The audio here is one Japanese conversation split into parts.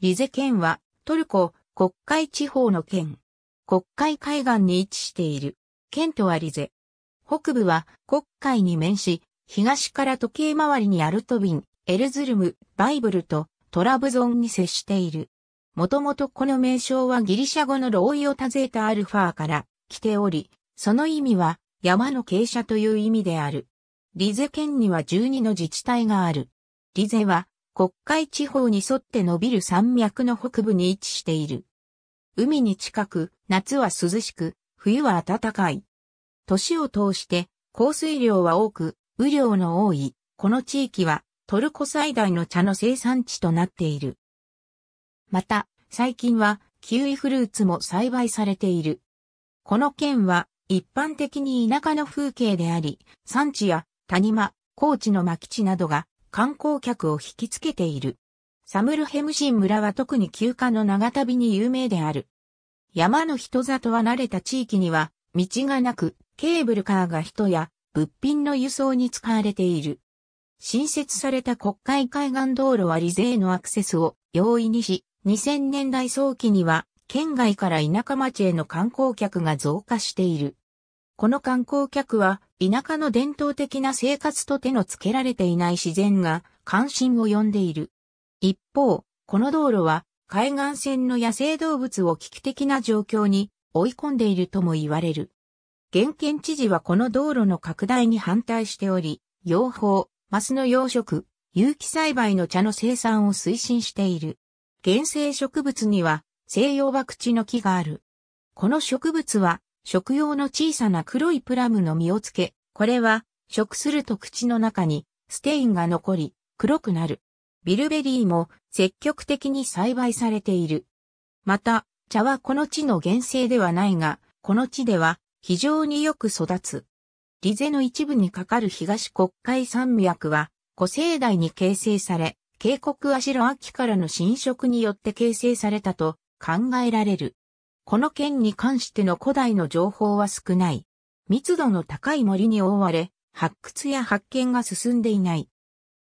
リゼ県はトルコ国会地方の県。国会海岸に位置している。県とはリゼ。北部は国会に面し、東から時計回りにアルトビン、エルズルム、バイブルとトラブゾンに接している。もともとこの名称はギリシャ語のローイオタたアルファーから来ており、その意味は山の傾斜という意味である。リゼ県には12の自治体がある。リゼは国会地方に沿って伸びる山脈の北部に位置している。海に近く、夏は涼しく、冬は暖かい。年を通して降水量は多く、雨量の多い、この地域はトルコ最大の茶の生産地となっている。また、最近はキウイフルーツも栽培されている。この県は一般的に田舎の風景であり、山地や谷間、高地の巻地などが観光客を引きつけている。サムルヘムシン村は特に休暇の長旅に有名である。山の人里は慣れた地域には道がなく、ケーブルカーが人や物品の輸送に使われている。新設された国会海岸道路はリゼーのアクセスを容易にし、2000年代早期には県外から田舎町への観光客が増加している。この観光客は田舎の伝統的な生活と手のつけられていない自然が関心を呼んでいる。一方、この道路は海岸線の野生動物を危機的な状況に追い込んでいるとも言われる。現県知事はこの道路の拡大に反対しており、養蜂、マスの養殖、有機栽培の茶の生産を推進している。原生植物には西洋博地の木がある。この植物は食用の小さな黒いプラムの実をつけ、これは食すると口の中にステインが残り黒くなる。ビルベリーも積極的に栽培されている。また、茶はこの地の原生ではないが、この地では非常によく育つ。リゼの一部にかかる東国海山脈は古生代に形成され、渓谷アシロ秋からの侵食によって形成されたと考えられる。この県に関しての古代の情報は少ない。密度の高い森に覆われ、発掘や発見が進んでいない。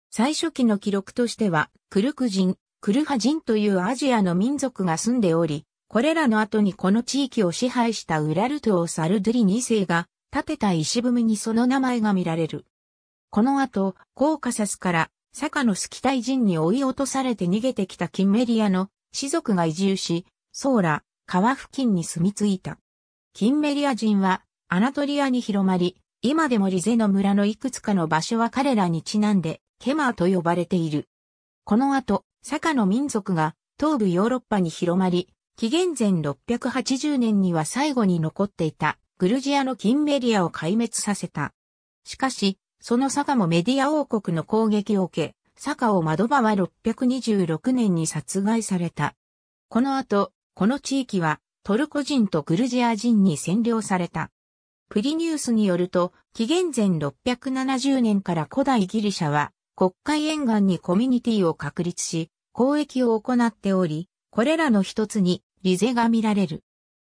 最初期の記録としては、クルク人、クルハ人というアジアの民族が住んでおり、これらの後にこの地域を支配したウラルトをサルドゥリ2世が建てた石踏みにその名前が見られる。この後、コーカサスから坂のスキタイ人に追い落とされて逃げてきたキンメリアの士族が移住し、ソーラ、川付近に住み着いた。キンメリア人はアナトリアに広まり、今でもリゼの村のいくつかの場所は彼らにちなんで、ケマーと呼ばれている。この後、サカの民族が東部ヨーロッパに広まり、紀元前680年には最後に残っていたグルジアのキンメリアを壊滅させた。しかし、そのサカもメディア王国の攻撃を受け、サカを窓場は626年に殺害された。この後、この地域はトルコ人とグルジア人に占領された。プリニュースによると、紀元前670年から古代ギリシャは、国会沿岸にコミュニティを確立し、交易を行っており、これらの一つにリゼが見られる。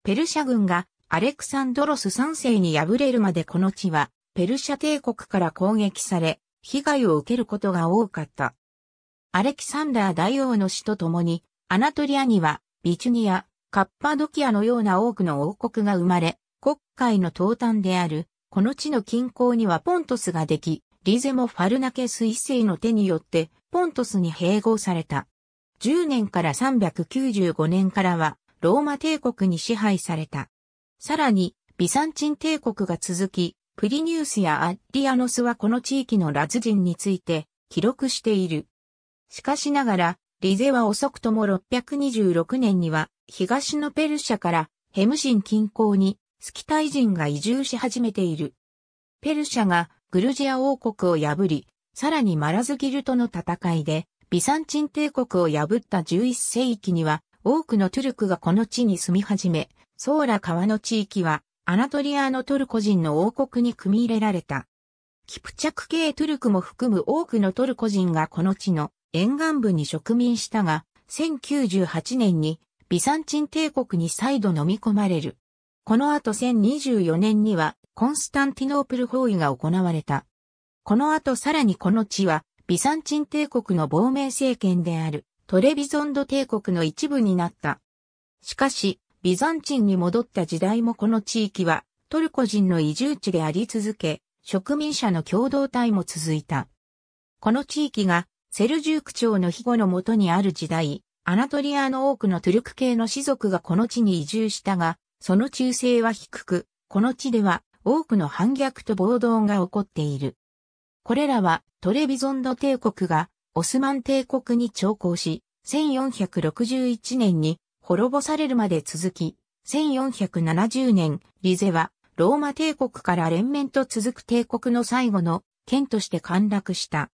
ペルシャ軍がアレクサンドロス3世に敗れるまでこの地は、ペルシャ帝国から攻撃され、被害を受けることが多かった。アレキサンダー大王の死とともに、アナトリアにはビチュニア、カッパドキアのような多くの王国が生まれ、国会の東端である、この地の近郊にはポントスができ、リゼモ・ファルナケス一世の手によって、ポントスに併合された。10年から395年からは、ローマ帝国に支配された。さらに、ビサンチン帝国が続き、プリニウスやアッリアノスはこの地域のラズ人について記録している。しかしながら、リゼは遅くとも626年には、東のペルシャからヘムシン近郊にスキタイ人が移住し始めている。ペルシャがグルジア王国を破り、さらにマラズギルとの戦いで、ビサンチン帝国を破った11世紀には、多くのトゥルクがこの地に住み始め、ソーラ川の地域は、アナトリアのトルコ人の王国に組み入れられた。キプチャク系トゥルクも含む多くのトルコ人がこの地の沿岸部に植民したが、1098年にビサンチン帝国に再度飲み込まれる。この後1024年にはコンスタンティノープル包囲が行われた。この後さらにこの地はビサンチン帝国の亡命政権であるトレビゾンド帝国の一部になった。しかし、ビザンチンに戻った時代もこの地域はトルコ人の移住地であり続け、植民者の共同体も続いた。この地域がセルジューク朝の庇護のもとにある時代、アナトリアの多くのトゥルク系の士族がこの地に移住したが、その忠誠は低く、この地では多くの反逆と暴動が起こっている。これらはトレビゾンド帝国がオスマン帝国に徴抗し、1461年に滅ぼされるまで続き、1470年、リゼはローマ帝国から連綿と続く帝国の最後の県として陥落した。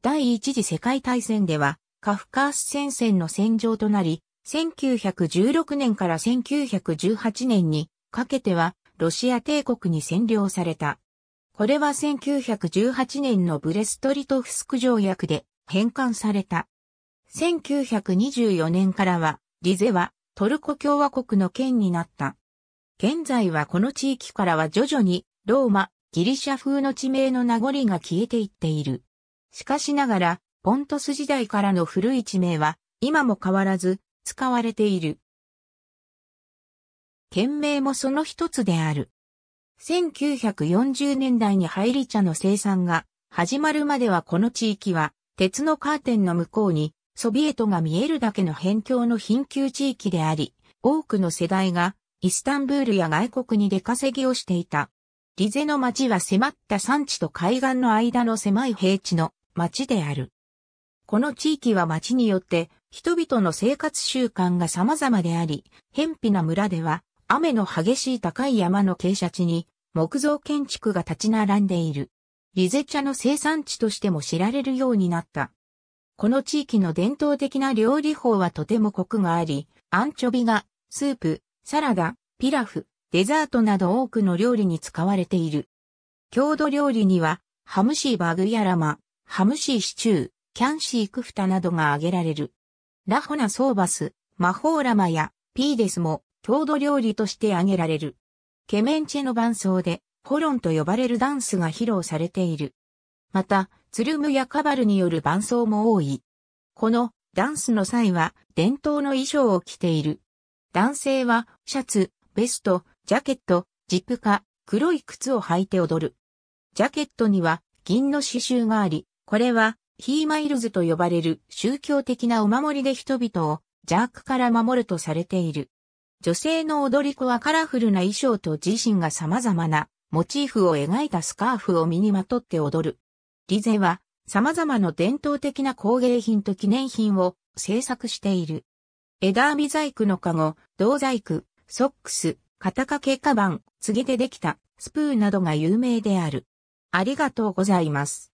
第一次世界大戦では、カフカース戦線の戦場となり、1916年から1918年にかけては、ロシア帝国に占領された。これは1918年のブレストリトフスク条約で返還された。1924年からは、リゼはトルコ共和国の県になった。現在はこの地域からは徐々にローマ、ギリシャ風の地名の名残が消えていっている。しかしながら、ポントス時代からの古い地名は、今も変わらず、使われている。県名もその一つである。1940年代に入り茶の生産が始まるまではこの地域は鉄のカーテンの向こうにソビエトが見えるだけの辺境の貧窮地域であり、多くの世代がイスタンブールや外国に出稼ぎをしていた。リゼの町は迫った山地と海岸の間の狭い平地の町である。この地域は町によって人々の生活習慣が様々であり、偏僻な村では雨の激しい高い山の傾斜地に木造建築が立ち並んでいる。リゼ茶の生産地としても知られるようになった。この地域の伝統的な料理法はとてもコクがあり、アンチョビがスープ、サラダ、ピラフ、デザートなど多くの料理に使われている。郷土料理には、ハムシーバグやラマ、ハムシーシチュー、キャンシークフタなどが挙げられる。ラホナソーバス、マホーラマやピーデスも郷土料理として挙げられる。ケメンチェの伴奏で、ホロンと呼ばれるダンスが披露されている。また、ツルムやカバルによる伴奏も多い。このダンスの際は伝統の衣装を着ている。男性はシャツ、ベスト、ジャケット、ジップか黒い靴を履いて踊る。ジャケットには銀の刺繍があり、これは、ヒーマイルズと呼ばれる宗教的なお守りで人々を邪悪から守るとされている。女性の踊り子はカラフルな衣装と自身が様々なモチーフを描いたスカーフを身にまとって踊る。リゼは様々な伝統的な工芸品と記念品を制作している。枝編み細工の籠、銅細工、ソックス、肩掛けカバン、次でできたスプーンなどが有名である。ありがとうございます。